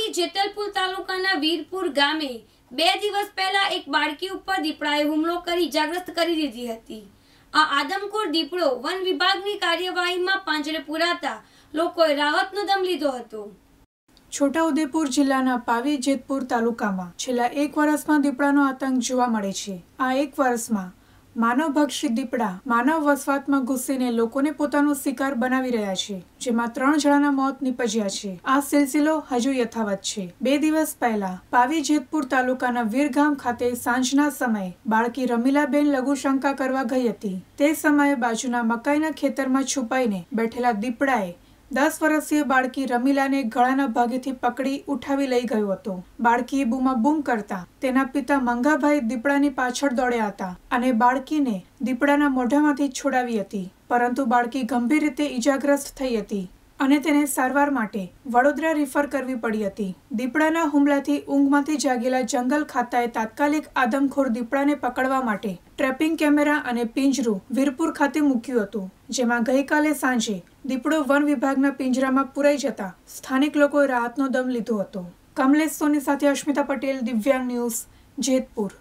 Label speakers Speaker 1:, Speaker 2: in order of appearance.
Speaker 1: મોરબી જેતલપુર તાલુકાના વીરપુર ગામે બે દિવસ પહેલા એક બાળકી ઉપર દીપડાએ હુમલો કરી જાગ્રસ્ત કરી દીધી હતી આ આદમખોર દીપડો વન વિભાગની કાર્યવાહીમાં પાંજરે પુરાતા લોકોએ રાહતનો દમ લીધો હતો
Speaker 2: છોટાઉદેપુર જિલ્લાના પાવી જેતપુર તાલુકામાં છેલ્લા એક વર્ષમાં દીપડાનો આતંક જોવા મળે છે આ એક વર્ષમાં માનવ ભક્ષી દીપડા માનવ વસવાટમાં ઘૂસીને લોકોને પોતાનો શિકાર બનાવી રહ્યા છે જેમાં ત્રણ જણાના મોત નીપજ્યા છે આ સિલસિલો હજુ યથાવત છે બે દિવસ પહેલા પાવી જેતપુર તાલુકાના વીરગામ ખાતે સાંજના સમયે બાળકી રમીલાબેન લઘુશંકા કરવા ગઈ હતી તે સમયે બાજુના મકાઈના ખેતરમાં છુપાઈને બેઠેલા દીપડાએ દસ વર્ષીય બાળકી રમીલાને ગળાના ભાગેથી પકડી ઉઠાવી લઈ ગયો હતો બાળકીએ બૂમ કરતા તેના પિતા મંગાભાઈ દીપડાની પાછળ દોડ્યા હતા અને બાળકીને દીપડાના મોઢામાંથી છોડાવી હતી પરંતુ બાળકી ગંભીર રીતે ઈજાગ્રસ્ત થઈ હતી અને તેને સારવાર માટે વડોદરા રિફર કરવી પડી હતી દીપડાના હુમલાથી ઊંઘમાંથી જાગેલા જંગલ ખાતાએ તાત્કાલિક આદમખોર દીપડાને પકડવા માટે ટ્રેપિંગ કેમેરા અને પિંજરું વીરપુર ખાતે મૂક્યું હતું જેમાં ગઈકાલે સાંજે દીપડો વન વિભાગના પિંજરામાં પુરાઈ જતા સ્થાનિક લોકોએ રાહતનો દમ લીધો હતો કમલેશ સોની સાથે અશ્મિતા પટેલ દિવ્યાંગ ન્યૂઝ જેતપુર